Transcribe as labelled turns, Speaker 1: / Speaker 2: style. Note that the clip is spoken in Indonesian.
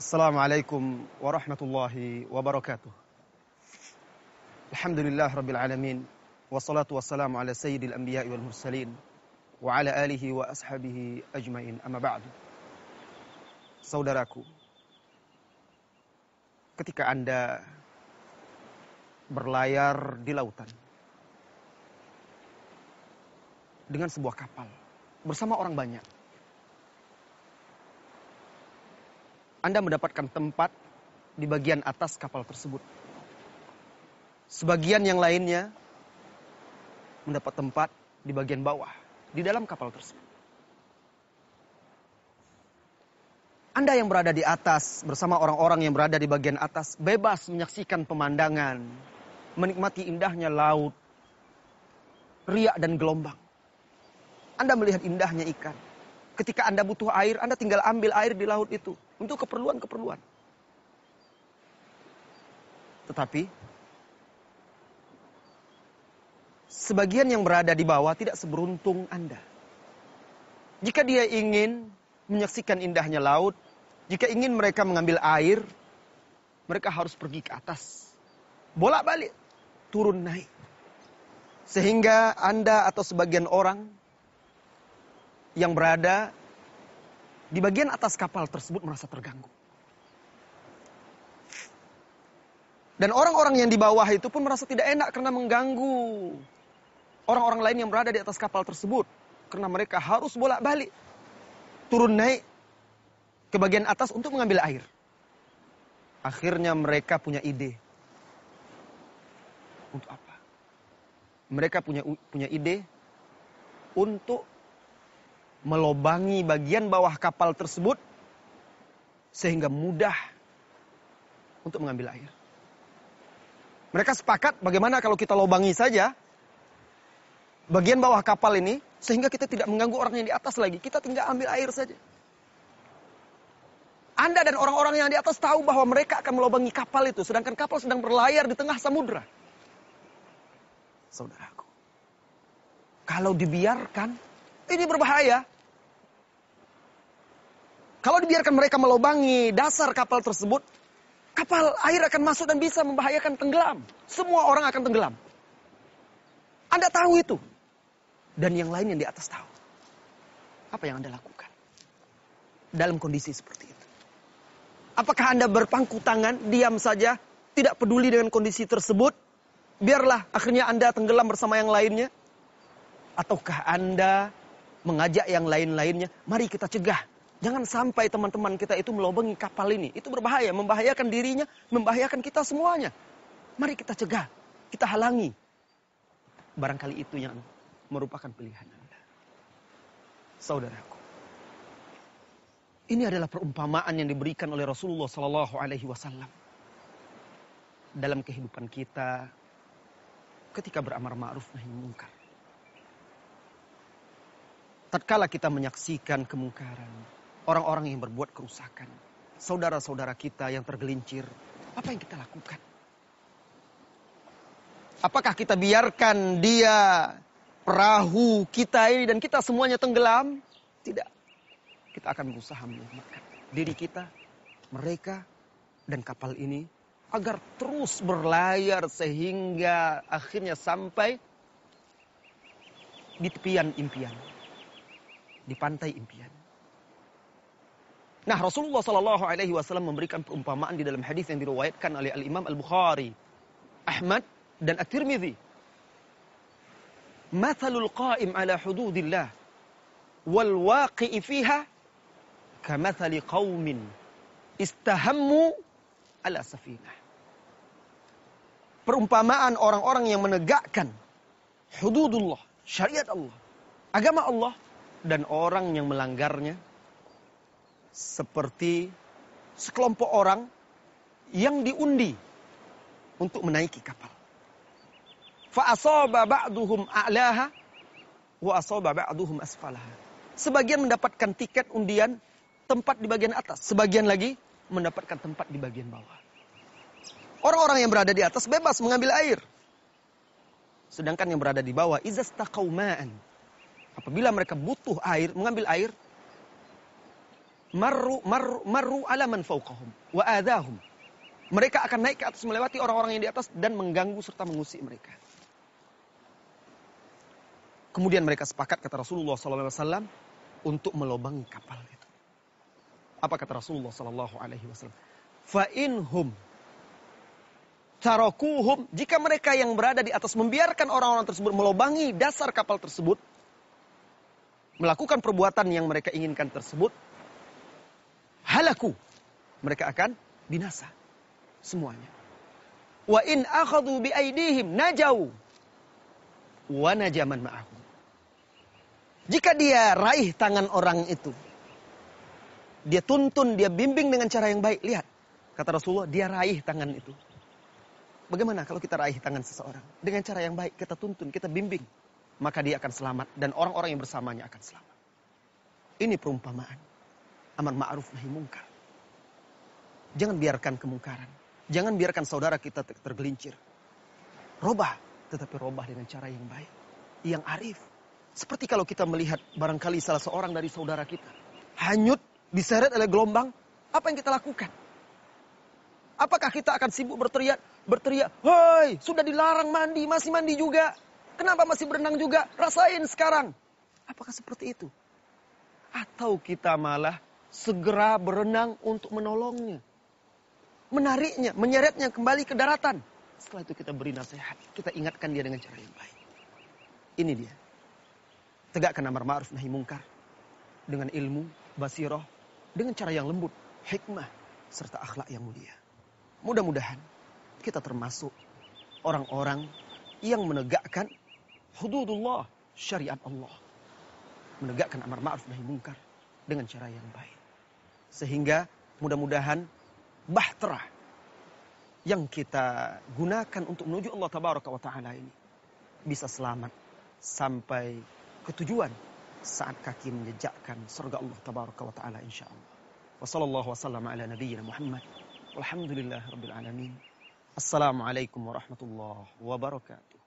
Speaker 1: السلام عليكم ورحمة الله وبركاته الحمد لله رب العالمين والصلاة والسلام على سيد الأنبياء والمرسلين وعلى آله وأصحابه أجمعين أما بعد Saudaraku Ketika Anda berlayar di lautan dengan sebuah kapal bersama orang banyak Anda mendapatkan tempat di bagian atas kapal tersebut. Sebagian yang lainnya mendapat tempat di bagian bawah, di dalam kapal tersebut. Anda yang berada di atas bersama orang-orang yang berada di bagian atas bebas menyaksikan pemandangan, menikmati indahnya laut, riak dan gelombang. Anda melihat indahnya ikan. Ketika Anda butuh air, Anda tinggal ambil air di laut itu. Untuk keperluan-keperluan. Tetapi, sebagian yang berada di bawah tidak seberuntung Anda. Jika dia ingin menyaksikan indahnya laut, jika ingin mereka mengambil air, mereka harus pergi ke atas. Bolak-balik, turun naik. Sehingga Anda atau sebagian orang yang berada di bagian atas kapal tersebut merasa terganggu. Dan orang-orang yang di bawah itu pun merasa tidak enak karena mengganggu orang-orang lain yang berada di atas kapal tersebut. Karena mereka harus bolak-balik turun naik ke bagian atas untuk mengambil air. Akhirnya mereka punya ide. Untuk apa? Mereka punya punya ide untuk melobangi bagian bawah kapal tersebut sehingga mudah untuk mengambil air. Mereka sepakat bagaimana kalau kita lobangi saja bagian bawah kapal ini sehingga kita tidak mengganggu orang yang di atas lagi. Kita tinggal ambil air saja. Anda dan orang-orang yang di atas tahu bahwa mereka akan melobangi kapal itu, sedangkan kapal sedang berlayar di tengah samudera. Saudaraku, kalau dibiarkan, ini berbahaya. Kalau dibiarkan mereka melobangi dasar kapal tersebut, kapal air akan masuk dan bisa membahayakan tenggelam. Semua orang akan tenggelam. Anda tahu itu. Dan yang lain yang di atas tahu. Apa yang Anda lakukan? Dalam kondisi seperti itu. Apakah Anda berpangku tangan, diam saja, tidak peduli dengan kondisi tersebut? Biarlah akhirnya Anda tenggelam bersama yang lainnya. Ataukah Anda mengajak yang lain-lainnya, mari kita cegah Jangan sampai teman-teman kita itu melobangi kapal ini. Itu berbahaya, membahayakan dirinya, membahayakan kita semuanya. Mari kita cegah, kita halangi. Barangkali itu yang merupakan pilihan Anda. Saudaraku. Ini adalah perumpamaan yang diberikan oleh Rasulullah Sallallahu Alaihi Wasallam dalam kehidupan kita ketika beramar ma'ruf nahi mungkar. Tatkala kita menyaksikan kemungkaran, orang-orang yang berbuat kerusakan, saudara-saudara kita yang tergelincir, apa yang kita lakukan? Apakah kita biarkan dia perahu kita ini dan kita semuanya tenggelam? Tidak. Kita akan berusaha menyelamatkan diri kita, mereka, dan kapal ini agar terus berlayar sehingga akhirnya sampai di tepian impian, di pantai impian. Nah, Rasulullah Shallallahu Alaihi Wasallam memberikan perumpamaan di dalam hadis yang diriwayatkan oleh Al Imam Al Bukhari, Ahmad dan At Tirmidzi. Mathalul qa'im ala hududillah wal waqi'i fiha kamathali qaumin istahammu ala safinah. Perumpamaan orang-orang yang menegakkan hududullah, syariat Allah, agama Allah dan orang yang melanggarnya seperti sekelompok orang yang diundi untuk menaiki kapal. Fa'asoba ba'duhum a'laha wa ba'duhum asfalaha. Sebagian mendapatkan tiket undian tempat di bagian atas, sebagian lagi mendapatkan tempat di bagian bawah. Orang-orang yang berada di atas bebas mengambil air. Sedangkan yang berada di bawah izastaqau ma'an. Apabila mereka butuh air, mengambil air, marru marru marru ala man fawqahum wa adahum. Mereka akan naik ke atas melewati orang-orang yang di atas dan mengganggu serta mengusik mereka. Kemudian mereka sepakat kata Rasulullah SAW untuk melobangi kapal itu. Apa kata Rasulullah Sallallahu Alaihi Wasallam? Fa'inhum tarokuhum jika mereka yang berada di atas membiarkan orang-orang tersebut melobangi dasar kapal tersebut melakukan perbuatan yang mereka inginkan tersebut halaku. Mereka akan binasa semuanya. Wa in akhadhu bi aidihim najau wa najaman ma'ahu. Jika dia raih tangan orang itu, dia tuntun, dia bimbing dengan cara yang baik. Lihat, kata Rasulullah, dia raih tangan itu. Bagaimana kalau kita raih tangan seseorang? Dengan cara yang baik, kita tuntun, kita bimbing. Maka dia akan selamat dan orang-orang yang bersamanya akan selamat. Ini perumpamaan amar ma'ruf nahi mungkar. Jangan biarkan kemungkaran. Jangan biarkan saudara kita tergelincir. Robah, tetapi robah dengan cara yang baik, yang arif. Seperti kalau kita melihat barangkali salah seorang dari saudara kita hanyut diseret oleh gelombang, apa yang kita lakukan? Apakah kita akan sibuk berteriak, berteriak, "Hei, sudah dilarang mandi, masih mandi juga. Kenapa masih berenang juga? Rasain sekarang." Apakah seperti itu? Atau kita malah segera berenang untuk menolongnya. Menariknya, menyeretnya kembali ke daratan. Setelah itu kita beri nasihat, kita ingatkan dia dengan cara yang baik. Ini dia. Tegakkan amar ma'ruf nahi mungkar. Dengan ilmu, basiroh, dengan cara yang lembut, hikmah, serta akhlak yang mulia. Mudah-mudahan kita termasuk orang-orang yang menegakkan hududullah, syariat Allah. Menegakkan amar ma'ruf nahi mungkar dengan cara yang baik. Sehingga mudah-mudahan bahtera yang kita gunakan untuk menuju Allah Tabaraka wa ini bisa selamat sampai ke tujuan saat kaki menjejakkan surga Allah Tabaraka wa Ta'ala Allah wassalamualaikum warahmatullahi wabarakatuh.